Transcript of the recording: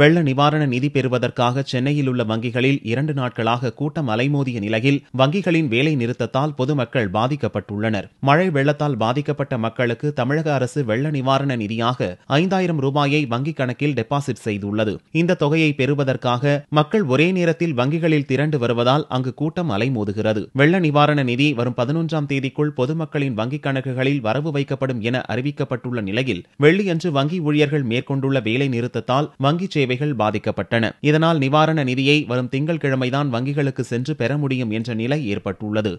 வெள்ள நிவாரண நிதி பெறுவதற்காக சென்னையில் உள்ள வங்கிகளில் இரண்டு நாட்களாக கூட்டம் அலைமோதிய நிலையில் வங்கிகளின் வேலை நிறுத்தத்தால் பொதுமக்கள் பாதிக்கப்பட்டுள்ளனர் மழை வெள்ளத்தால் பாதிக்கப்பட்ட மக்களுக்கு தமிழக அரசு வெள்ள நிவாரண நிதியாக ஐந்தாயிரம் ரூபாயை வங்கிக் கணக்கில் டெபாசிட் செய்துள்ளது இந்த தொகையை பெறுவதற்காக மக்கள் ஒரே நேரத்தில் வங்கிகளில் திரண்டு வருவதால் அங்கு கூட்டம் அலைமோதுகிறது வெள்ள நிவாரண நிதி வரும் பதினொன்றாம் தேதிக்குள் பொதுமக்களின் வங்கிக் கணக்குகளில் வரவு வைக்கப்படும் என அறிவிக்கப்பட்டுள்ள நிலையில் வெள்ளியன்று வங்கி ஊழியர்கள் மேற்கொண்டுள்ள வேலை நிறுத்தத்தால் வங்கி சேவைகள் பாதிக்கப்பட்டன இதனால் நிவாரண நிதியை வரும் திங்கள்கிழமைதான் வங்கிகளுக்கு சென்று பெற முடியும் என்ற நிலை ஏற்பட்டுள்ளது